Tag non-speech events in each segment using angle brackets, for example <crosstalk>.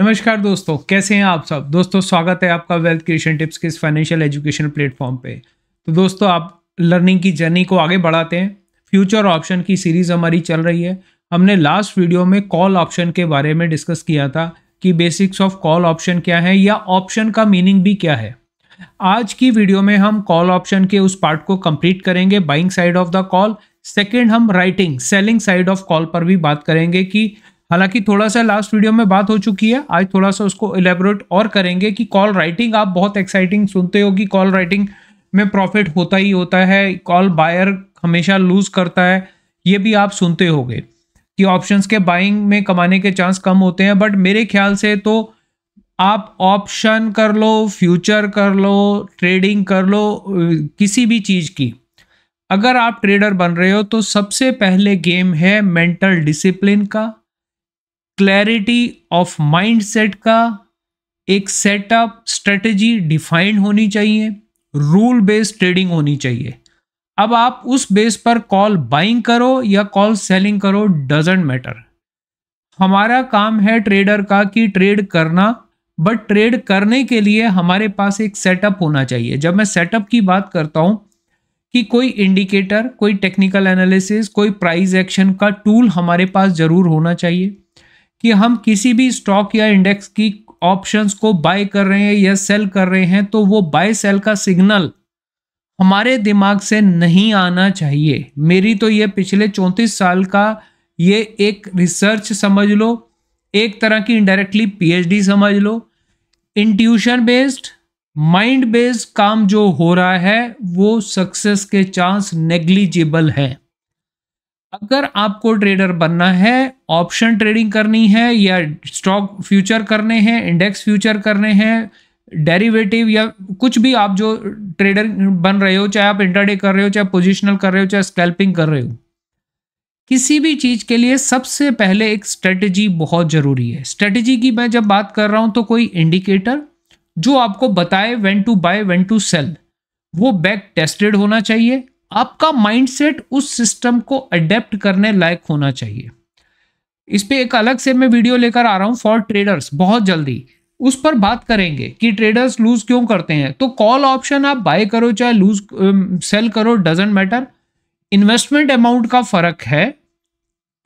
नमस्कार दोस्तों कैसे हैं आप सब दोस्तों स्वागत है आपका वेल्थ क्रिएशन टिप्स के इस फाइनेंशियल एजुकेशन प्लेटफॉर्म पे तो दोस्तों आप लर्निंग की जर्नी को आगे बढ़ाते हैं फ्यूचर ऑप्शन की सीरीज़ हमारी चल रही है हमने लास्ट वीडियो में कॉल ऑप्शन के बारे में डिस्कस किया था कि बेसिक्स ऑफ कॉल ऑप्शन क्या है या ऑप्शन का मीनिंग भी क्या है आज की वीडियो में हम कॉल ऑप्शन के उस पार्ट को कंप्लीट करेंगे buying side of the call second हम writing selling side of call पर भी बात करेंगे कि हालांकि थोड़ा सा लास्ट वीडियो में बात हो चुकी है आज थोड़ा सा उसको एलेबोरेट और करेंगे कि कॉल राइटिंग आप बहुत एक्साइटिंग सुनते हो कि कॉल राइटिंग में प्रॉफिट होता ही होता है कॉल बायर हमेशा लूज़ करता है ये भी आप सुनते हो कि ऑप्शंस के बाइंग में कमाने के चांस कम होते हैं बट मेरे ख्याल से तो आप ऑप्शन कर लो फ्यूचर कर लो ट्रेडिंग कर लो किसी भी चीज़ की अगर आप ट्रेडर बन रहे हो तो सबसे पहले गेम है मेंटल डिसिप्लिन का क्लैरिटी ऑफ माइंडसेट का एक सेटअप स्ट्रेटजी डिफाइंड होनी चाहिए रूल बेस्ड ट्रेडिंग होनी चाहिए अब आप उस बेस पर कॉल बाइंग करो या कॉल सेलिंग करो डजेंट मैटर हमारा काम है ट्रेडर का कि ट्रेड करना बट ट्रेड करने के लिए हमारे पास एक सेटअप होना चाहिए जब मैं सेटअप की बात करता हूँ कि कोई इंडिकेटर कोई टेक्निकल एनालिसिस कोई प्राइस एक्शन का टूल हमारे पास ज़रूर होना चाहिए कि हम किसी भी स्टॉक या इंडेक्स की ऑप्शंस को बाय कर रहे हैं या सेल कर रहे हैं तो वो बाय सेल का सिग्नल हमारे दिमाग से नहीं आना चाहिए मेरी तो ये पिछले चौंतीस साल का ये एक रिसर्च समझ लो एक तरह की इनडायरेक्टली पीएचडी समझ लो इंट्यूशन बेस्ड माइंड बेस्ड काम जो हो रहा है वो सक्सेस के चांस नेग्लिजिबल है अगर आपको ट्रेडर बनना है ऑप्शन ट्रेडिंग करनी है या स्टॉक फ्यूचर करने हैं इंडेक्स फ्यूचर करने हैं डेरिवेटिव या कुछ भी आप जो ट्रेडर बन रहे हो चाहे आप इंटरडे कर रहे हो चाहे पोजिशनल कर रहे हो चाहे स्कैल्पिंग कर रहे हो किसी भी चीज़ के लिए सबसे पहले एक स्ट्रेटजी बहुत ज़रूरी है स्ट्रेटजी की मैं जब बात कर रहा हूँ तो कोई इंडिकेटर जो आपको बताए when to buy when to sell वो बैक टेस्टेड होना चाहिए आपका माइंडसेट उस सिस्टम को अडेप्ट करने लायक होना चाहिए इस पर एक अलग से मैं वीडियो लेकर आ रहा हूँ फॉर ट्रेडर्स बहुत जल्दी उस पर बात करेंगे कि ट्रेडर्स लूज क्यों करते हैं तो कॉल ऑप्शन आप बाय करो चाहे लूज सेल करो डजेंट मैटर इन्वेस्टमेंट अमाउंट का फर्क है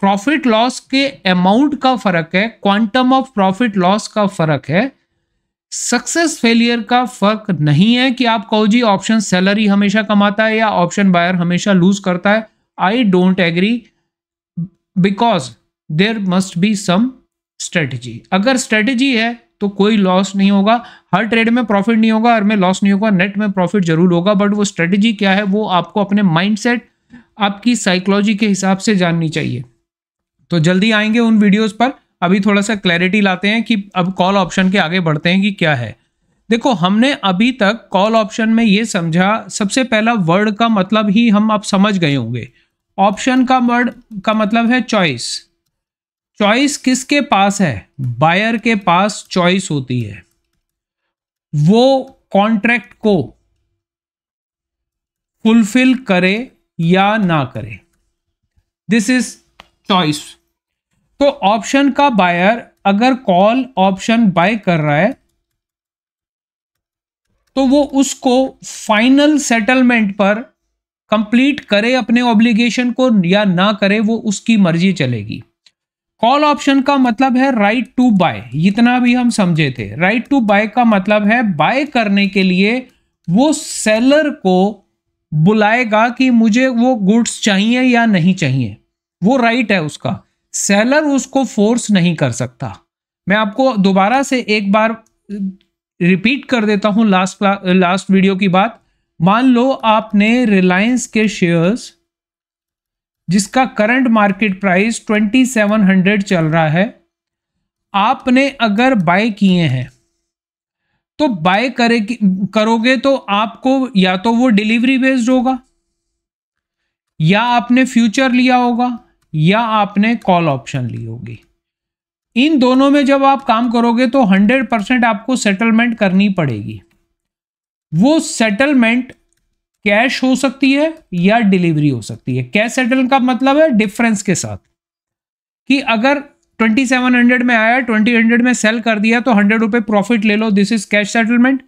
प्रॉफिट लॉस के अमाउंट का फर्क है क्वांटम ऑफ प्रॉफिट लॉस का फर्क है सक्सेस फेलियर का फर्क नहीं है कि आप कहो जी ऑप्शन सैलरी हमेशा कमाता है या ऑप्शन बायर हमेशा लूज करता है I don't agree because there must be some strategy अगर स्ट्रेटजी है तो कोई लॉस नहीं होगा हर ट्रेड में प्रॉफिट नहीं होगा हर में लॉस नहीं होगा नेट में प्रॉफिट जरूर होगा बट वो स्ट्रेटजी क्या है वो आपको अपने माइंडसेट आपकी साइकोलॉजी के हिसाब से जाननी चाहिए तो जल्दी आएंगे उन वीडियोस पर अभी थोड़ा सा क्लैरिटी लाते हैं कि अब कॉल ऑप्शन के आगे बढ़ते हैं कि क्या है देखो हमने अभी तक कॉल ऑप्शन में ये समझा सबसे पहला वर्ड का मतलब ही हम अब समझ गए होंगे ऑप्शन का वर्ड का मतलब है चॉइस चॉइस किसके पास है बायर के पास चॉइस होती है वो कॉन्ट्रैक्ट को फुलफिल करे या ना करे दिस इज चॉइस तो ऑप्शन का बायर अगर कॉल ऑप्शन बाय कर रहा है तो वो उसको फाइनल सेटलमेंट पर कंप्लीट करे अपने ऑब्लिगेशन को या ना करे वो उसकी मर्जी चलेगी कॉल ऑप्शन का मतलब है राइट टू बाय इतना भी हम समझे थे राइट टू बाय का मतलब है बाय करने के लिए वो सेलर को बुलाएगा कि मुझे वो गुड्स चाहिए या नहीं चाहिए वो राइट right है उसका सेलर उसको फोर्स नहीं कर सकता मैं आपको दोबारा से एक बार रिपीट कर देता हूं लास्ट लास्ट वीडियो की बात मान लो आपने रिलायंस के शेयर्स जिसका करंट मार्केट प्राइस 2700 चल रहा है आपने अगर बाय किए हैं तो बाय करे करोगे तो आपको या तो वो डिलीवरी बेस्ड होगा या आपने फ्यूचर लिया होगा या आपने कॉल ऑप्शन ली होगी इन दोनों में जब आप काम करोगे तो 100 परसेंट आपको सेटलमेंट करनी पड़ेगी वो सेटलमेंट कैश हो सकती है या डिलीवरी हो सकती है कैश सेटल का मतलब है डिफरेंस के साथ कि अगर 2700 में आया 2000 में सेल कर दिया तो हंड्रेड रुपये प्रॉफिट ले लो दिस इज कैश सेटलमेंट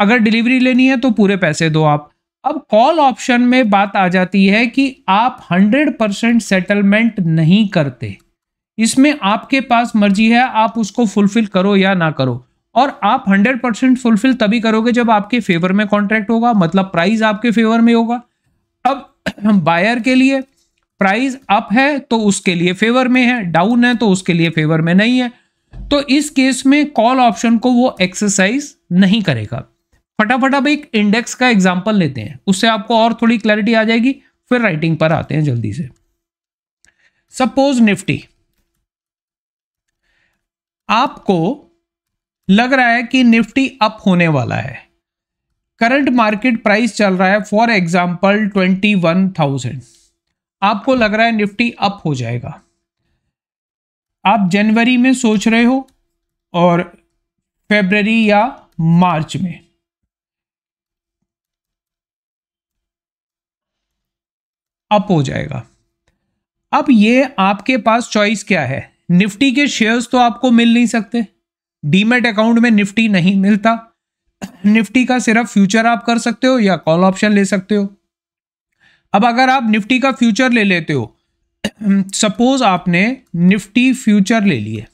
अगर डिलीवरी लेनी है तो पूरे पैसे दो आप अब कॉल ऑप्शन में बात आ जाती है कि आप 100 परसेंट सेटलमेंट नहीं करते इसमें आपके पास मर्जी है आप उसको फुलफिल करो या ना करो और आप 100 परसेंट फुलफिल तभी करोगे जब आपके फेवर में कॉन्ट्रैक्ट होगा मतलब प्राइस आपके फेवर में होगा अब बायर <clears throat> के लिए प्राइस अप है तो उसके लिए फेवर में है डाउन है तो उसके लिए फेवर में नहीं है तो इस केस में कॉल ऑप्शन को वो एक्सरसाइज नहीं करेगा फटाफट अब एक इंडेक्स का एग्जाम्पल लेते हैं उससे आपको और थोड़ी क्लैरिटी आ जाएगी फिर राइटिंग पर आते हैं जल्दी से सपोज निफ्टी आपको लग रहा है कि निफ्टी अप होने वाला है करंट मार्केट प्राइस चल रहा है for example twenty one thousand आपको लग रहा है निफ्टी अप हो जाएगा आप जनवरी में सोच रहे हो और फेबररी या मार्च में अप हो जाएगा अब ये आपके पास चॉइस क्या है निफ्टी के शेयर्स तो आपको मिल नहीं सकते डीमेट अकाउंट में निफ्टी नहीं मिलता निफ्टी का सिर्फ फ्यूचर आप कर सकते हो या कॉल ऑप्शन ले सकते हो अब अगर आप निफ्टी का फ्यूचर ले लेते हो सपोज आपने निफ्टी फ्यूचर ले लिए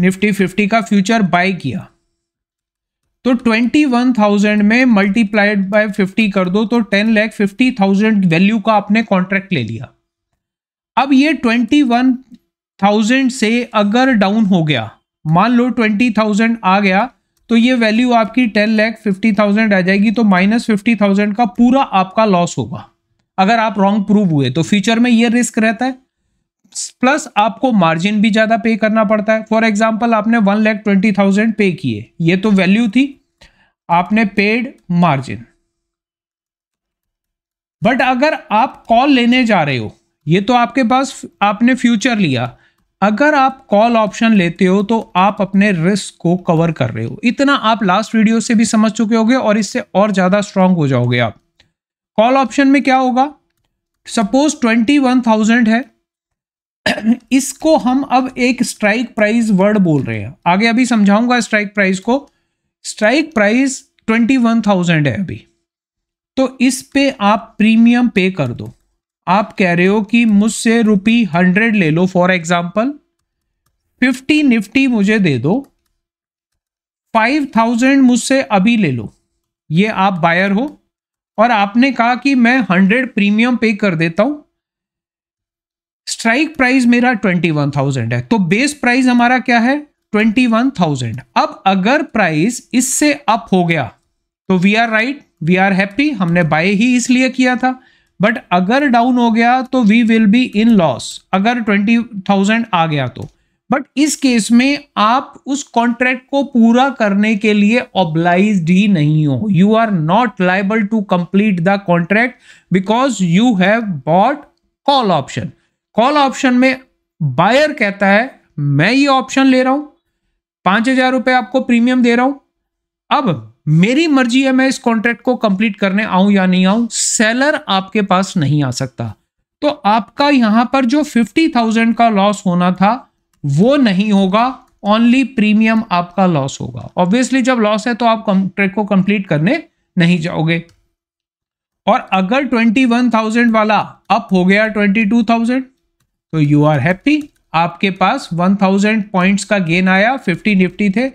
निफ्टी फिफ्टी का फ्यूचर बाय किया तो ट्वेंटी वन थाउजेंड में मल्टीप्लाइड बाय फिफ्टी कर दो तो ten lakh fifty thousand value का आपने कॉन्ट्रैक्ट ले लिया अब ये ट्वेंटी वन थाउजेंड से अगर डाउन हो गया मान लो ट्वेंटी थाउजेंड आ गया तो ये वैल्यू आपकी टेन लैख फिफ्टी थाउजेंड आ जाएगी तो माइनस फिफ्टी थाउजेंड का पूरा आपका लॉस होगा अगर आप रॉन्ग प्रूव हुए तो फ्यूचर में ये रिस्क रहता है प्लस आपको मार्जिन भी ज़्यादा पे करना पड़ता है फॉर एग्जाम्पल आपने one lakh twenty thousand pay किए ये तो वैल्यू थी आपने पेड मार्जिन बट अगर आप कॉल लेने जा रहे हो ये तो आपके पास आपने फ्यूचर लिया अगर आप कॉल ऑप्शन लेते हो तो आप अपने रिस्क को कवर कर रहे हो इतना आप लास्ट वीडियो से भी समझ चुके होगे और इससे और ज़्यादा स्ट्रांग हो जाओगे आप कॉल ऑप्शन में क्या होगा सपोज ट्वेंटी वन थाउजेंड है <clears throat> इसको हम अब एक स्ट्राइक प्राइस वर्ड बोल रहे हैं आगे अभी समझाऊंगा स्ट्राइक प्राइस को strike price twenty one thousand है अभी तो इस पे आप प्रीमियम पे कर दो आप कह रहे हो कि मुझसे रुपी हंड्रेड ले लो फॉर एग्जाम्पल फिफ्टी निफ्टी मुझे दे दो फाइव थाउजेंड मुझसे अभी ले लो ये आप बायर हो और आपने कहा कि मैं हंड्रेड प्रीमियम पे कर देता हूं स्ट्राइक प्राइस मेरा ट्वेंटी वन थाउजेंड है तो बेस प्राइस हमारा क्या है ट्वेंटी वन थाउजेंड अब अगर प्राइस इससे अप हो गया तो we are right we are happy हमने बाय ही इसलिए किया था बट अगर डाउन हो गया तो we will be in loss अगर ट्वेंटी थाउजेंड आ गया तो बट इस केस में आप उस कॉन्ट्रैक्ट को पूरा करने के लिए ऑब्लाइज ही नहीं हो you are not liable to complete the contract because you have bought call option call option में बायर कहता है मैं ये ऑप्शन ले रहा हूं पांच हजार रुपए आपको प्रीमियम दे रहा हूं अब मेरी मर्जी है मैं इस कॉन्ट्रैक्ट को कंप्लीट करने आऊं या नहीं आऊं सेलर आपके पास नहीं आ सकता तो आपका यहां पर जो फिफ्टी थाउजेंड का लॉस होना था वो नहीं होगा ओनली प्रीमियम आपका लॉस होगा ऑब्वियसली जब लॉस है तो आप कॉन्ट्रैक्ट को कंप्लीट करने नहीं जाओगे और अगर ट्वेंटी वन थाउजेंड वाला अप हो गया ट्वेंटी टू थाउजेंड तो यू आर हैप्पी आपके पास 1000 पॉइंट्स का गेन आया 50 निफ्टी थे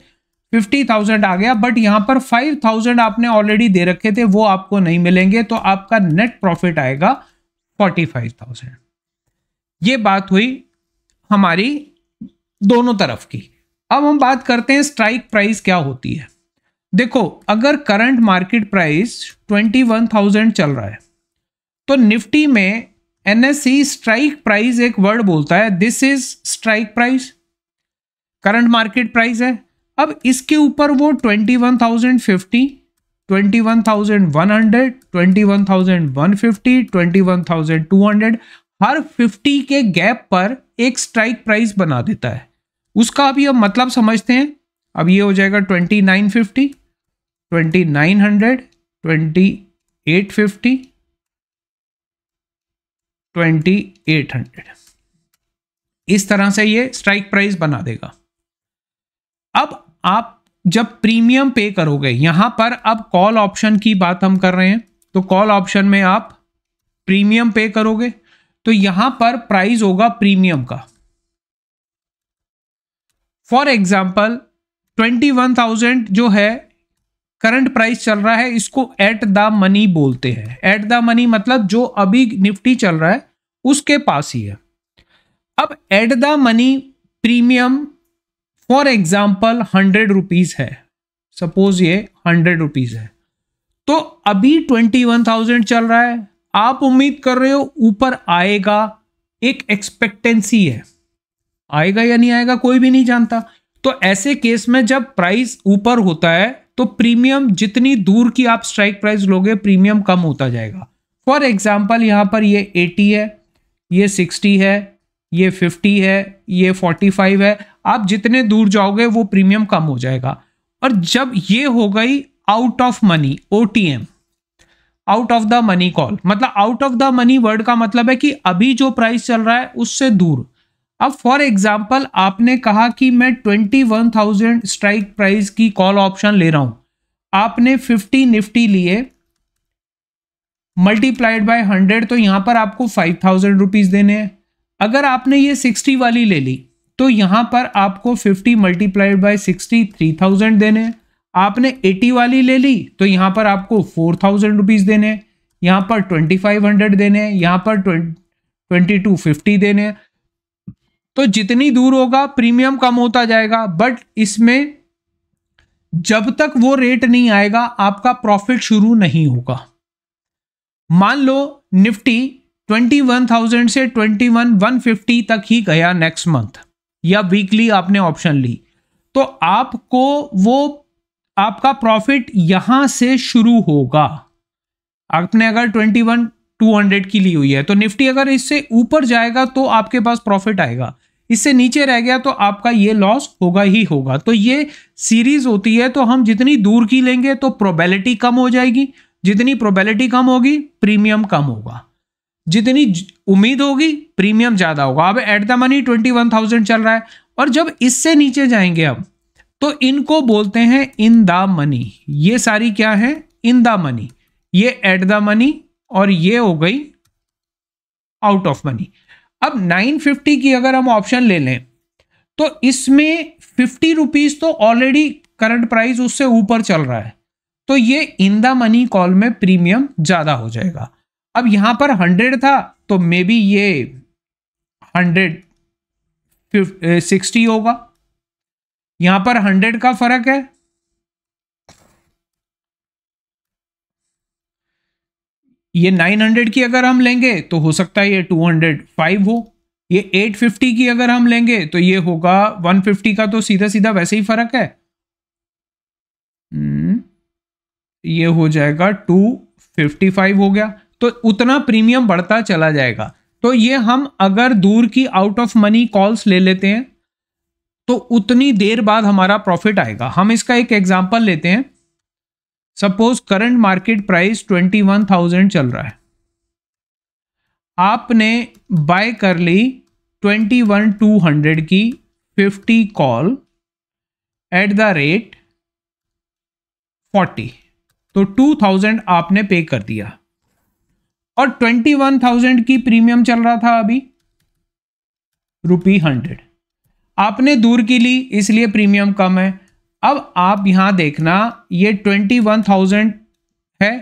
50,000 आ गया बट यहाँ पर 5,000 आपने ऑलरेडी दे रखे थे वो आपको नहीं मिलेंगे तो आपका नेट प्रॉफिट आएगा 45,000 ये बात हुई हमारी दोनों तरफ की अब हम बात करते हैं स्ट्राइक प्राइस क्या होती है देखो अगर करंट मार्केट प्राइस 21,000 चल रहा है तो निफ्टी में एनएससी स्ट्राइक प्राइस एक वर्ड बोलता है this is strike price current market price है अब इसके ऊपर वो twenty one thousand fifty twenty one thousand one hundred twenty one thousand one fifty twenty one thousand two hundred हर फिफ्टी के गैप पर एक स्ट्राइक प्राइस बना देता है उसका अभी अब मतलब समझते हैं अब ये हो जाएगा twenty nine fifty twenty nine hundred twenty eight fifty twenty eight hundred इस तरह से ये स्ट्राइक प्राइस बना देगा अब आप जब प्रीमियम पे करोगे यहां पर अब कॉल ऑप्शन की बात हम कर रहे हैं तो कॉल ऑप्शन में आप प्रीमियम पे करोगे तो यहां पर प्राइस होगा प्रीमियम का for example twenty one thousand जो है करंट प्राइस चल रहा है इसको एट द मनी बोलते हैं एट द मनी मतलब जो अभी निफ्टी चल रहा है उसके पास ही है अब at the money premium for example hundred rupees है सपोज ये हंड्रेड रुपीज है तो अभी ट्वेंटी वन थाउजेंड चल रहा है आप उम्मीद कर रहे हो ऊपर आएगा एक एक्सपेक्टेंसी है आएगा या नहीं आएगा कोई भी नहीं जानता तो ऐसे केस में जब प्राइस ऊपर होता है तो प्रीमियम जितनी दूर की आप स्ट्राइक प्राइस लोगे प्रीमियम कम होता जाएगा फॉर एग्जाम्पल यहाँ पर ये 80 है ये 60 है ये 50 है ये 45 है आप जितने दूर जाओगे वो प्रीमियम कम हो जाएगा और जब ये हो गई out of money O out of the money call मतलब out of the money word का मतलब है कि अभी जो प्राइस चल रहा है उससे दूर अब फॉर एग्जाम्पल आपने कहा कि मैं twenty one thousand strike price की कॉल ऑप्शन ले रहा हूं आपने फिफ्टी निफ्टी लिए मल्टीप्लाइड बाय हंड्रेड तो यहां पर आपको फाइव थाउजेंड रुपीज देने हैं अगर आपने ये सिक्सटी वाली ले ली तो यहां पर आपको fifty multiplied by sixty three thousand देने हैं आपने एटी वाली ले ली तो यहां पर आपको फोर थाउजेंड रुपीज देने यहां पर ट्वेंटी फाइव हंड्रेड देने यहाँ पर ट्वेंटी टू फिफ्टी देने तो जितनी दूर होगा प्रीमियम कम होता जाएगा बट इसमें जब तक वो रेट नहीं आएगा आपका प्रॉफिट शुरू नहीं होगा मान लो निफ्टी 21,000 से 21,150 तक ही गया नेक्स्ट मंथ या वीकली आपने ऑप्शन ली तो आपको वो आपका प्रॉफिट यहां से शुरू होगा आपने अगर 21,200 की ली हुई है तो निफ्टी अगर इससे ऊपर जाएगा तो आपके पास प्रॉफिट आएगा इससे नीचे रह गया तो आपका ये लॉस होगा ही होगा तो ये सीरीज होती है तो हम जितनी दूर की लेंगे तो प्रोबेलिटी कम हो जाएगी जितनी प्रोबेलिटी कम होगी प्रीमियम कम होगा जितनी उम्मीद होगी प्रीमियम ज़्यादा होगा अब at the money twenty one thousand चल रहा है और जब इससे नीचे जाएंगे अब तो इनको बोलते हैं इन द मनी ये सारी क्या है इन द मनी ये एट द मनी और ये हो गई आउट ऑफ मनी अब 950 की अगर हम ऑप्शन ले लें तो इसमें फिफ्टी रुपीज तो ऑलरेडी करंट प्राइस उससे ऊपर चल रहा है तो ये इन द मनी कॉल में प्रीमियम ज़्यादा हो जाएगा अब यहां पर हंड्रेड था तो मे बी ये हंड्रेड सिक्सटी eh, होगा यहां पर हंड्रेड का फर्क है ये 900 की अगर हम लेंगे तो हो सकता है ये 205 हो ये 850 की अगर हम लेंगे तो ये होगा 150 का तो सीधा सीधा वैसे ही फर्क है हम्म, ये हो जाएगा 255 हो गया तो उतना प्रीमियम बढ़ता चला जाएगा तो ये हम अगर दूर की आउट ऑफ मनी कॉल्स ले लेते हैं तो उतनी देर बाद हमारा प्रॉफिट आएगा हम इसका एक एग्जाम्पल लेते हैं सपोज करंट मार्केट प्राइस 21,000 चल रहा है आपने बाय कर ली 21,200 की 50 कॉल एट द रेट 40 तो 2,000 आपने पे कर दिया और 21,000 की प्रीमियम चल रहा था अभी रुपी हंड्रेड आपने दूर की ली इसलिए प्रीमियम कम है अब आप यहां देखना ये ट्वेंटी वन थाउजेंड है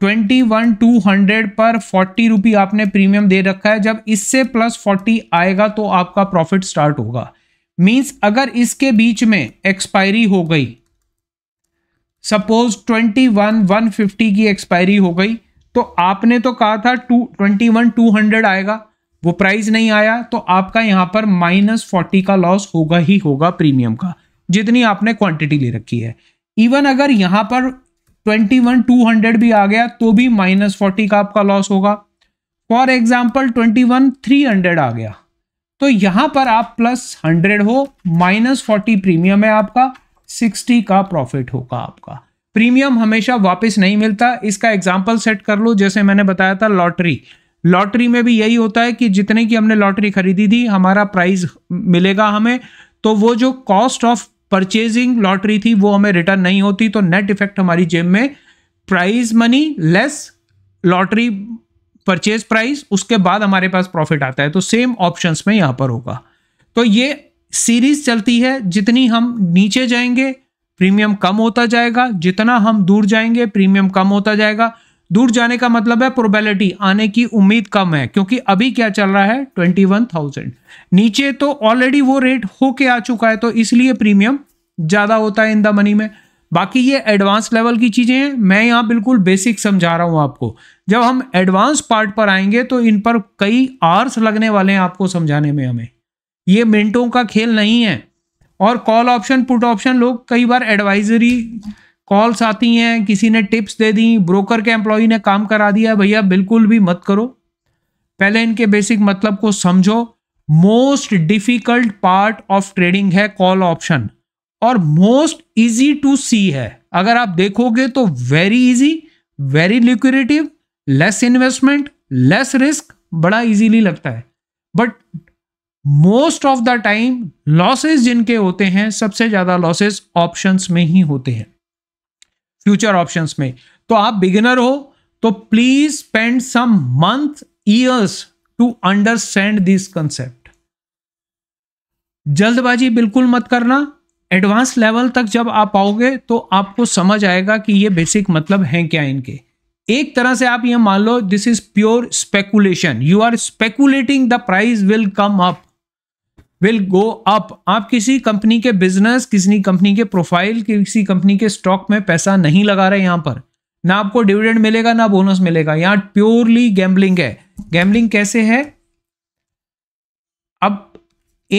ट्वेंटी वन टू हंड्रेड पर फोर्टी रुपी आपने प्रीमियम दे रखा है जब इससे प्लस फोर्टी आएगा तो आपका प्रॉफिट स्टार्ट होगा मींस अगर इसके बीच में एक्सपायरी हो गई suppose twenty one one fifty की एक्सपायरी हो गई तो आपने तो कहा था to twenty one two hundred आएगा वो प्राइस नहीं आया तो आपका यहां पर माइनस फोर्टी का लॉस होगा ही होगा प्रीमियम का जितनी आपने क्वांटिटी ले रखी है इवन अगर यहाँ पर ट्वेंटी वन टू हंड्रेड भी आ गया तो भी माइनस फोर्टी का आपका लॉस होगा for example twenty one three hundred आ गया तो यहाँ पर आप प्लस हंड्रेड हो माइनस फोर्टी प्रीमियम है आपका सिक्सटी का प्रॉफिट होगा आपका प्रीमियम हमेशा वापस नहीं मिलता इसका एग्जाम्पल सेट कर लो जैसे मैंने बताया था लॉटरी लॉटरी में भी यही होता है कि जितने की हमने लॉटरी खरीदी थी हमारा प्राइज मिलेगा हमें तो वो जो कॉस्ट ऑफ परचेजिंग लॉटरी थी वो हमें रिटर्न नहीं होती तो नेट इफेक्ट हमारी जेब में prize money less lottery purchase price उसके बाद हमारे पास प्रॉफिट आता है तो सेम ऑप्शंस में यहां पर होगा तो ये सीरीज चलती है जितनी हम नीचे जाएंगे प्रीमियम कम होता जाएगा जितना हम दूर जाएंगे प्रीमियम कम होता जाएगा दूर जाने का मतलब है प्रोबेबिलिटी आने की उम्मीद कम है क्योंकि अभी क्या चल रहा है ट्वेंटी वन थाउजेंड नीचे तो ऑलरेडी वो रेट होके आ चुका है तो इसलिए प्रीमियम ज़्यादा होता है इन द मनी में बाकी ये एडवांस लेवल की चीज़ें हैं मैं यहाँ बिल्कुल बेसिक समझा रहा हूँ आपको जब हम एडवांस पार्ट पर आएंगे तो इन पर कई आर्स लगने वाले हैं आपको समझाने में हमें ये मिनटों का खेल नहीं है और कॉल ऑप्शन पुट ऑप्शन लोग कई बार एडवाइजरी कॉल्स आती हैं किसी ने टिप्स दे दी ब्रोकर के एम्प्लॉई ने काम करा दिया भैया बिल्कुल भी मत करो पहले इनके बेसिक मतलब को समझो most difficult part of trading है कॉल ऑप्शन और मोस्ट इजी टू सी है अगर आप देखोगे तो very easy very lucrative less investment less risk बड़ा इजीली लगता है but most of the time losses जिनके होते हैं सबसे ज़्यादा लॉसेस ऑप्शंस में ही होते हैं फ्यूचर ऑप्शंस में तो आप बिगिनर हो तो please spend some month years to understand this concept जल्दबाजी बिल्कुल मत करना एडवांस लेवल तक जब आप आओगे तो आपको समझ आएगा कि ये बेसिक मतलब हैं क्या इनके एक तरह से आप ये मान लो this is pure speculation you are speculating the price will come up will go up आप किसी कंपनी के बिजनेस किसी कंपनी के प्रोफाइल किसी कंपनी के स्टॉक में पैसा नहीं लगा रहे यहाँ पर ना आपको डिविडेंड मिलेगा ना बोनस मिलेगा यहाँ प्योरली गैम्बलिंग है गैम्बलिंग कैसे है अब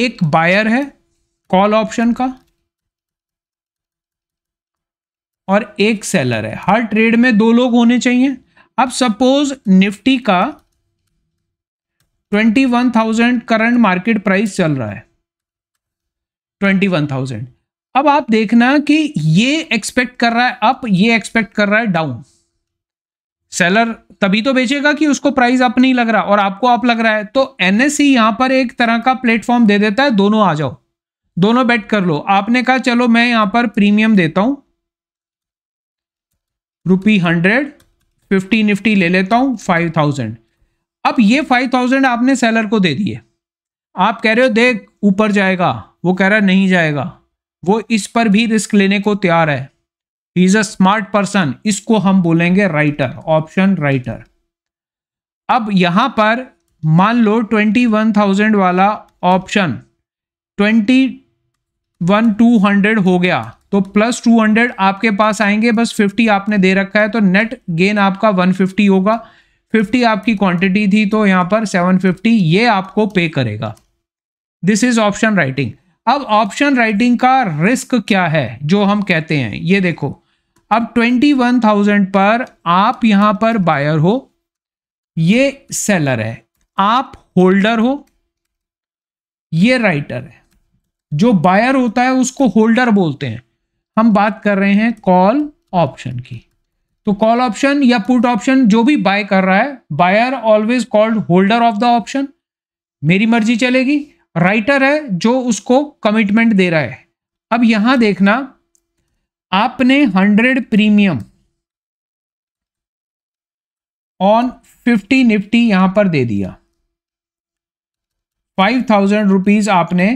एक बायर है कॉल ऑप्शन का और एक सेलर है हर ट्रेड में दो लोग होने चाहिए अब सपोज निफ्टी का twenty one thousand current market price चल रहा है ट्वेंटी वन थाउजेंड अब आप देखना कि ये एक्सपेक्ट कर रहा है अप ये एक्सपेक्ट कर रहा है डाउन सेलर तभी तो बेचेगा कि उसको प्राइस अप नहीं लग रहा और आपको अप लग रहा है तो एनएससी e यहां पर एक तरह का प्लेटफॉर्म दे देता है दोनों आ जाओ दोनों बेट कर लो आपने कहा चलो मैं यहां पर प्रीमियम देता हूं रुपी हंड्रेड फिफ्टी निफ्टी ले लेता हूं फाइव थाउजेंड अब ये फाइव थाउजेंड आपने सेलर को दे दिए आप कह रहे हो देख ऊपर जाएगा वो कह रहा नहीं जाएगा वो इस पर भी रिस्क लेने को तैयार है इज अ स्मार्ट पर्सन इसको हम बोलेंगे राइटर ऑप्शन राइटर अब यहां पर मान लो ट्वेंटी वन थाउजेंड वाला option twenty one two hundred हो गया तो प्लस टू हंड्रेड आपके पास आएंगे बस फिफ्टी आपने दे रखा है तो नेट गेन आपका वन फिफ्टी होगा फिफ्टी आपकी क्वांटिटी थी तो यहाँ पर सेवन फिफ्टी ये आपको पे करेगा दिस इज ऑप्शन राइटिंग अब ऑप्शन राइटिंग का रिस्क क्या है जो हम कहते हैं ये देखो अब ट्वेंटी वन थाउजेंड पर आप यहाँ पर बायर हो ये सेलर है आप होल्डर हो ये राइटर है जो बायर होता है उसको होल्डर बोलते हैं हम बात कर रहे हैं कॉल ऑप्शन की तो कॉल ऑप्शन या पुट ऑप्शन जो भी बाय कर रहा है buyer always called holder of the option मेरी मर्जी चलेगी राइटर है जो उसको कमिटमेंट दे रहा है अब यहां देखना आपने hundred premium on fifty Nifty यहां पर दे दिया फाइव थाउजेंड रुपीज आपने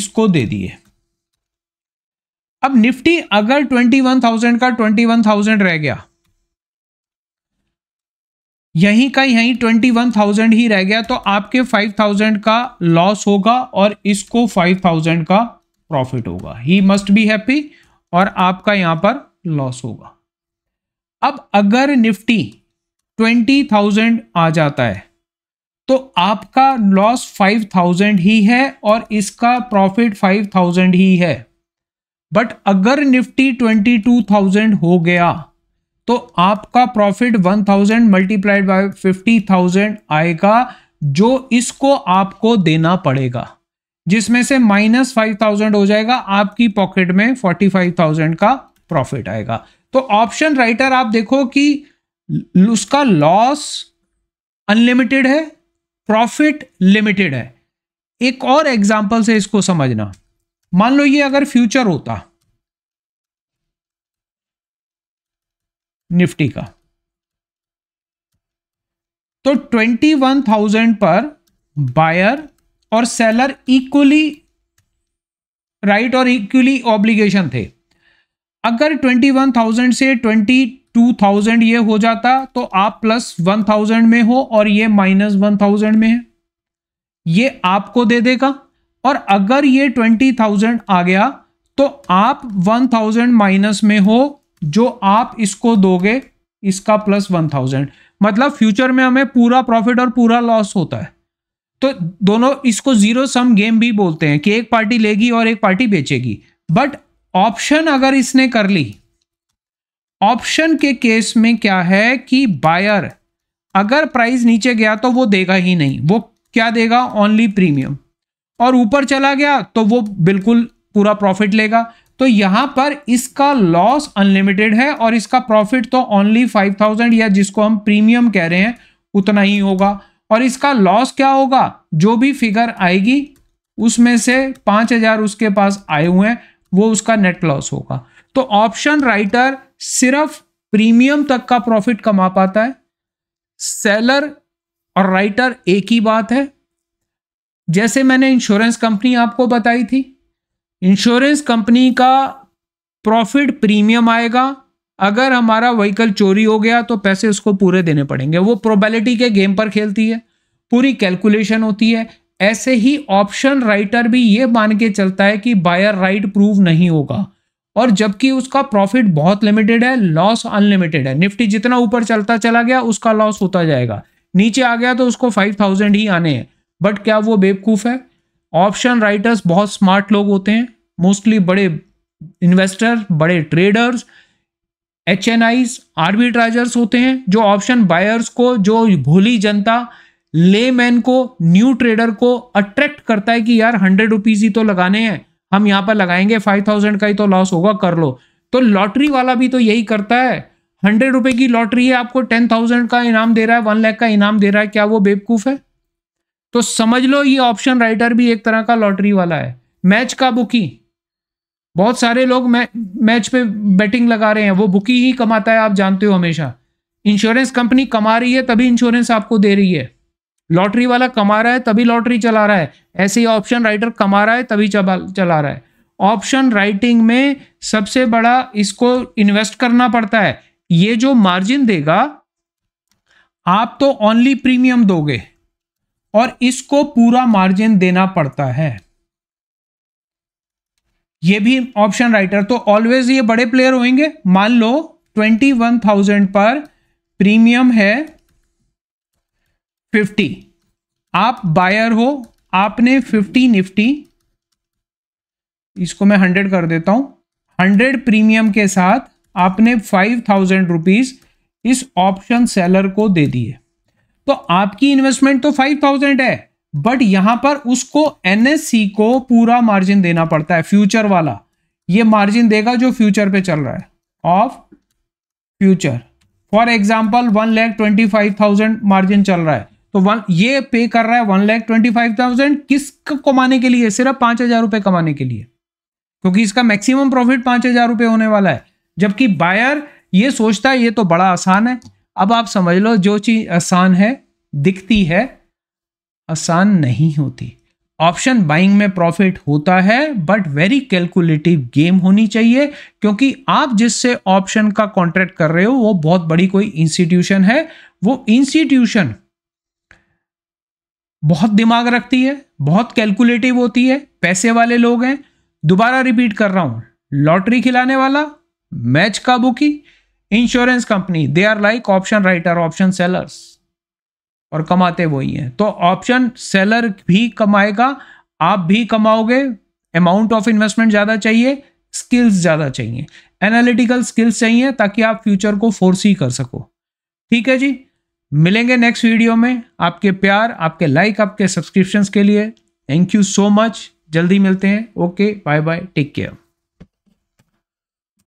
इसको दे दिए अब निफ्टी अगर 21,000 का 21,000 रह गया यहीं का यहीं 21,000 ही रह गया तो आपके 5,000 का लॉस होगा और इसको 5,000 का प्रॉफिट होगा ही मस्ट बी हैप्पी और आपका यहां पर लॉस होगा अब अगर निफ्टी 20,000 आ जाता है तो आपका लॉस 5,000 ही है और इसका प्रॉफिट 5,000 ही है बट अगर निफ्टी 22,000 हो गया तो आपका प्रॉफिट 1,000 मल्टीप्लाइड फिफ्टी थाउजेंड आएगा जो इसको आपको देना पड़ेगा जिसमें से माइनस 5,000 हो जाएगा आपकी पॉकेट में 45,000 का प्रॉफिट आएगा तो ऑप्शन राइटर आप देखो कि उसका लॉस अनलिमिटेड है प्रॉफिट लिमिटेड है एक और एग्जांपल से इसको समझना मान लो ये अगर फ्यूचर होता निफ्टी का तो 21,000 पर बायर और सेलर इक्वली राइट और इक्वली ऑब्लिगेशन थे अगर 21,000 से 22,000 ये हो जाता तो आप प्लस 1,000 में हो और ये माइनस 1,000 में है ये आपको दे देगा और अगर ये ट्वेंटी थाउजेंड आ गया तो आप वन थाउजेंड माइनस में हो जो आप इसको दोगे इसका प्लस वन थाउजेंड मतलब फ्यूचर में हमें पूरा प्रॉफिट और पूरा लॉस होता है तो दोनों इसको जीरो सम गेम भी बोलते हैं कि एक पार्टी लेगी और एक पार्टी बेचेगी बट ऑप्शन अगर इसने कर ली ऑप्शन के केस में क्या है कि बायर अगर प्राइस नीचे गया तो वो देगा ही नहीं वो क्या देगा ओनली प्रीमियम और ऊपर चला गया तो वो बिल्कुल पूरा प्रॉफिट लेगा तो यहां पर इसका लॉस अनलिमिटेड है और इसका प्रॉफिट तो ओनली फाइव थाउजेंड या जिसको हम प्रीमियम कह रहे हैं उतना ही होगा और इसका लॉस क्या होगा जो भी फिगर आएगी उसमें से पांच हजार उसके पास आए हुए हैं वो उसका नेट लॉस होगा तो ऑप्शन राइटर सिर्फ प्रीमियम तक का प्रॉफिट कमा पाता है सेलर और राइटर एक ही बात है जैसे मैंने इंश्योरेंस कंपनी आपको बताई थी इंश्योरेंस कंपनी का प्रॉफिट प्रीमियम आएगा अगर हमारा व्हीकल चोरी हो गया तो पैसे उसको पूरे देने पड़ेंगे वो प्रोबेबिलिटी के गेम पर खेलती है पूरी कैलकुलेशन होती है ऐसे ही ऑप्शन राइटर भी ये मान के चलता है कि बायर राइट प्रूव नहीं होगा और जबकि उसका प्रॉफिट बहुत लिमिटेड है लॉस अनलिमिटेड है निफ्टी जितना ऊपर चलता चला गया उसका लॉस होता जाएगा नीचे आ गया तो उसको फाइव थाउजेंड ही आने हैं बट क्या वो बेवकूफ़ है ऑप्शन राइटर्स बहुत स्मार्ट लोग होते हैं मोस्टली बड़े इन्वेस्टर बड़े traders H N Is arbitragers होते हैं जो ऑप्शन बायर्स को जो भोली जनता ले मैन को न्यू ट्रेडर को अट्रैक्ट करता है कि यार हंड्रेड रुपीज़ ही तो लगाने हैं हम यहाँ पर लगाएंगे फाइव थाउजेंड का ही तो लॉस होगा कर लो तो लॉटरी वाला भी तो यही करता है हंड्रेड रुपये की लॉटरी है आपको टेन थाउजेंड का इनाम दे रहा है वन लाख का इनाम दे रहा है क्या वो बेवकूफ़ है तो समझ लो ये ऑप्शन राइटर भी एक तरह का लॉटरी वाला है मैच का बुकी बहुत सारे लोग मै, मैच पे बेटिंग लगा रहे हैं वो बुकी ही कमाता है आप जानते हो हमेशा इंश्योरेंस कंपनी कमा रही है तभी इंश्योरेंस आपको दे रही है लॉटरी वाला कमा रहा है तभी लॉटरी चला रहा है ऐसे ही ऑप्शन राइटर कमा रहा है तभी चला रहा है ऑप्शन राइटिंग में सबसे बड़ा इसको इन्वेस्ट करना पड़ता है ये जो मार्जिन देगा आप तो ओनली प्रीमियम दोगे और इसको पूरा मार्जिन देना पड़ता है ये भी ऑप्शन राइटर तो ऑलवेज ये बड़े प्लेयर होंगे मान लो ट्वेंटी वन थाउजेंड पर प्रीमियम है फिफ्टी आप बायर हो आपने फिफ्टी निफ्टी इसको मैं हंड्रेड कर देता हूं हंड्रेड प्रीमियम के साथ आपने फाइव थाउजेंड रुपीज इस ऑप्शन सेलर को दे दिए तो आपकी इन्वेस्टमेंट तो फाइव थाउजेंड है बट यहां पर उसको एनएससी को पूरा मार्जिन देना पड़ता है फ्यूचर वाला ये मार्जिन देगा जो फ्यूचर पे चल रहा है of future for example one lakh twenty five thousand margin चल रहा है तो वन ये पे कर रहा है one lakh twenty five thousand किस कमाने के लिए सिर्फ पांच हजार रुपए कमाने के लिए क्योंकि इसका मैक्सिमम प्रॉफिट पांच हजार रुपए होने वाला है जबकि बायर ये सोचता है ये तो बड़ा आसान है अब आप समझ लो जो चीज़ आसान है दिखती है आसान नहीं होती ऑप्शन बाइंग में प्रॉफिट होता है बट वेरी कैलकुलेटिव गेम होनी चाहिए क्योंकि आप जिससे ऑप्शन का कॉन्ट्रैक्ट कर रहे हो वो बहुत बड़ी कोई इंस्टीट्यूशन है वो इंस्टीट्यूशन बहुत दिमाग रखती है बहुत कैलकुलेटिव होती है पैसे वाले लोग हैं दोबारा रिपीट कर रहा हूं लॉटरी खिलाने वाला मैच का bookie insurance company they are like option writer option sellers और कमाते वही हैं तो ऑप्शन सेलर भी कमाएगा आप भी कमाओगे अमाउंट ऑफ इन्वेस्टमेंट ज़्यादा चाहिए स्किल्स ज़्यादा चाहिए एनालिटिकल स्किल्स चाहिए ताकि आप फ्यूचर को फोर्सी कर सको ठीक है जी मिलेंगे नेक्स्ट वीडियो में आपके प्यार आपके लाइक आपके सब्सक्रिप्शंस के लिए थैंक यू सो मच जल्दी मिलते हैं okay bye bye take care